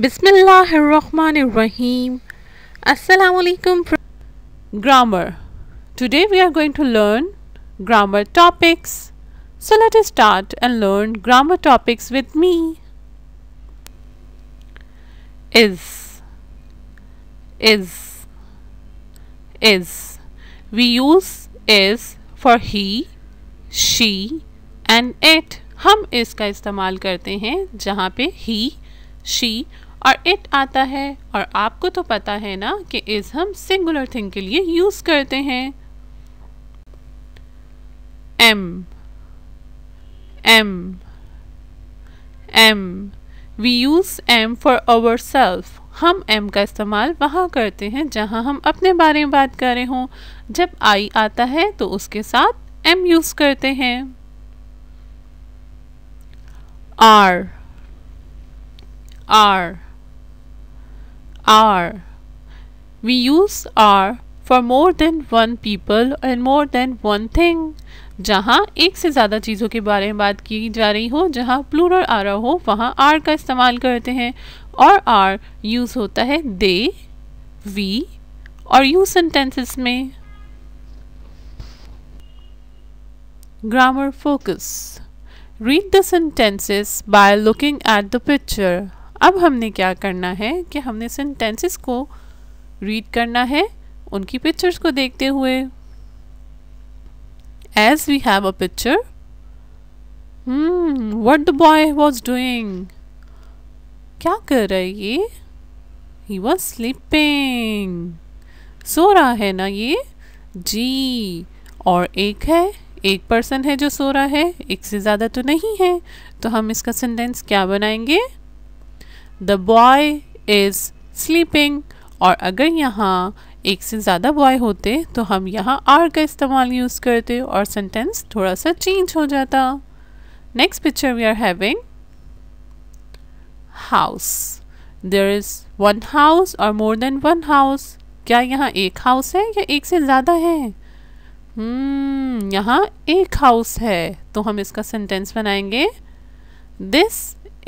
बिसमीम असलकम grammar today we are going to learn grammar topics so let start and learn grammar topics with me is is is we use is for he she and it हम इसका इस्तेमाल करते हैं जहाँ पे ही she और इट आता है और आपको तो पता है ना कि इज़ हम सिंगुलर थिंग के लिए यूज़ करते हैं am am am we use am for our self हम एम का इस्तेमाल वहाँ करते हैं जहाँ हम अपने बारे में बात कर रहे हों जब आई आता है तो उसके साथ एम यूज़ करते हैं are are are we use are for more than one people and more than one thing जहाँ एक से ज़्यादा चीज़ों के बारे में बात की जा रही हो जहाँ प्लूर आ रहा हो वहाँ आर का इस्तेमाल करते हैं और आर यूज़ होता है दे वी और यू सेंटेंसेस में grammar focus read the sentences by looking at the picture अब हमने क्या करना है कि हमने सेंटेंसेस को रीड करना है उनकी पिक्चर्स को देखते हुए as we have a picture what the boy was doing क्या कर रहा है ये ही वॉज स्लीपिंग सो रहा है ना ये जी और एक है एक पर्सन है जो सो रहा है एक से ज़्यादा तो नहीं है तो हम इसका सेंटेंस क्या बनाएंगे द बॉय इज़ स्लीपिंग और अगर यहाँ एक से ज़्यादा बॉय होते तो हम यहाँ आर का इस्तेमाल यूज़ करते और सेंटेंस थोड़ा सा चेंज हो जाता next picture we are having house there is one house और मोर देन वन हाउस क्या यहाँ एक हाउस है या एक से ज़्यादा है hmm, यहाँ एक हाउस है तो हम इसका सेंटेंस बनाएंगे दिस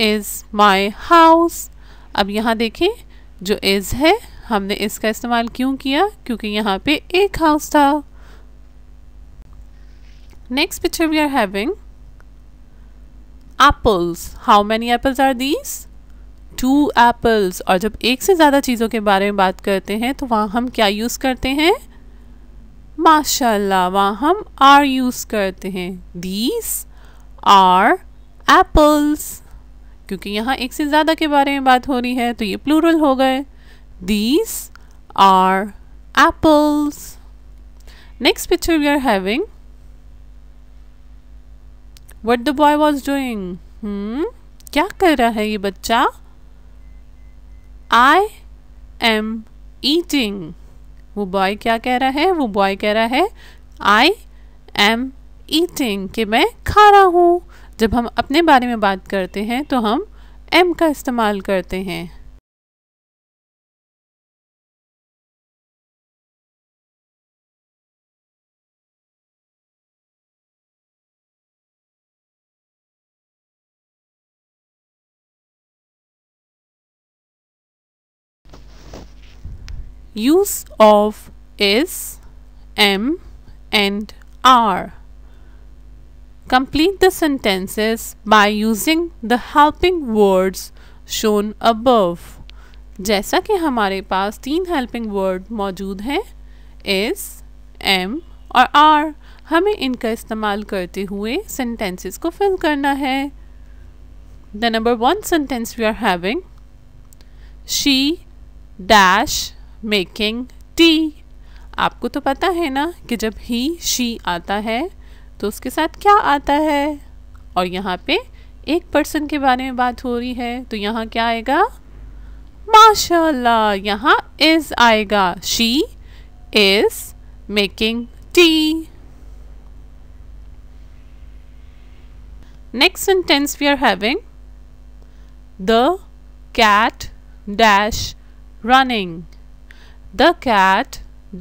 इज़ माई हाउस अब यहाँ देखें जो इज़ है हमने इसका इस्तेमाल क्यों किया क्योंकि यहाँ पे एक हाउस था next picture we are having apples how many apples are these two apples और जब एक से ज़्यादा चीज़ों के बारे में बात करते हैं तो वहाँ हम क्या यूज़ करते हैं माशाल्लाह वहाँ हम आर यूज़ करते हैं दीज आर एप्पल्स क्योंकि यहाँ एक से ज़्यादा के बारे में बात हो रही है तो ये प्लूरल हो गए these are apples next picture we are having what the boy was doing क्या कर रहा है ये बच्चा आई एम ईटिंग वो बॉय क्या कह रहा है वो बॉय कह रहा है आई एम ईटिंग कि मैं खा रहा हूँ जब हम अपने बारे में बात करते हैं तो हम एम का इस्तेमाल करते हैं use of is, am and are. Complete the sentences by using the helping words shown above. जैसा कि हमारे पास तीन helping word मौजूद हैं is am और are हमें इनका इस्तेमाल करते हुए sentences को fill करना है the number one sentence we are having she dash making tea आपको तो पता है ना कि जब he she आता है तो उसके साथ क्या आता है और यहाँ पे एक पर्सन के बारे में बात हो रही है तो यहाँ क्या आएगा माशाल्लाह यहाँ इज आएगा she is making tea next sentence we are having the cat dash running the cat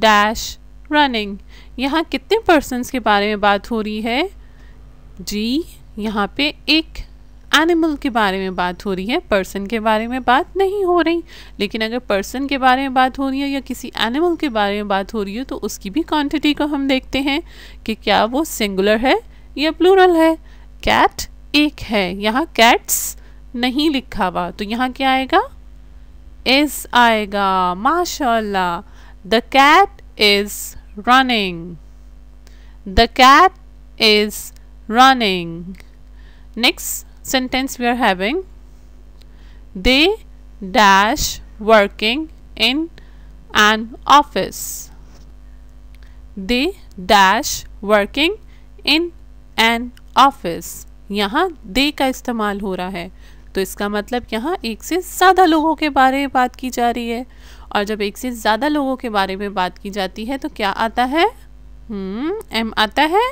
dash running यहाँ कितने पर्सनस के बारे में बात हो रही है जी यहाँ पे एक एनिमल के बारे में बात हो रही है पर्सन के बारे में बात नहीं हो रही लेकिन अगर पर्सन के बारे में बात हो रही है या किसी एनिमल के बारे में बात हो रही है तो उसकी भी क्वांटिटी को हम देखते हैं कि क्या वो सिंगुलर है या प्लूरल है कैट एक है यहाँ कैट्स नहीं लिखा हुआ तो यहाँ क्या आएगा इज़ आएगा माशाल्लाह the cat is running. The cat is running. Next sentence we are having they dash working in an office. They dash working in an office. यहाँ दे का इस्तेमाल हो रहा है तो इसका मतलब यहाँ एक से ज़्यादा लोगों के बारे में बात की जा रही है और जब एक से ज़्यादा लोगों के बारे में बात की जाती है तो क्या आता है हम्म, एम आता है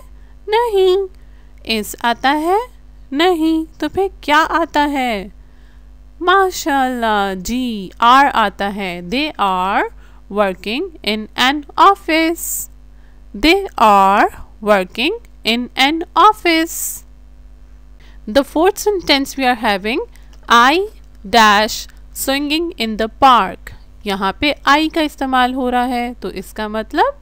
नहीं एस आता है नहीं तो फिर क्या आता है माशाल्लाह जी आर आता है they are working in an office they are working in an office the fourth sentence we are having I dash swinging in the park यहाँ पे आई का इस्तेमाल हो रहा है तो इसका मतलब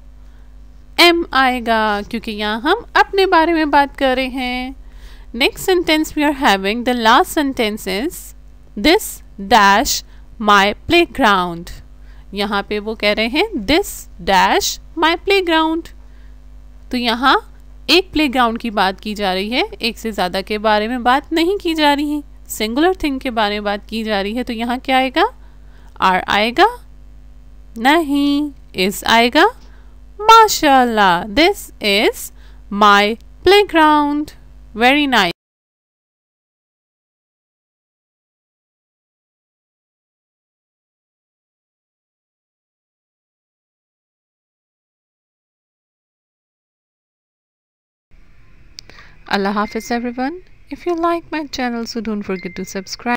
एम आएगा क्योंकि यहाँ हम अपने बारे में बात कर रहे हैं next sentence we are having the last sentence is this dash my playground यहाँ पे वो कह रहे हैं this dash my playground तो यहाँ एक प्ले ग्राउंड की बात की जा रही है एक से ज़्यादा के बारे में बात नहीं की जा रही है सिंगुलर थिंग के बारे में बात की जा रही है तो यहाँ क्या आएगा आर आएगा नहीं इस आएगा माशाल्लाह this is my playground very nice Allah Hafiz everyone. If you like my channel, so don't forget to subscribe.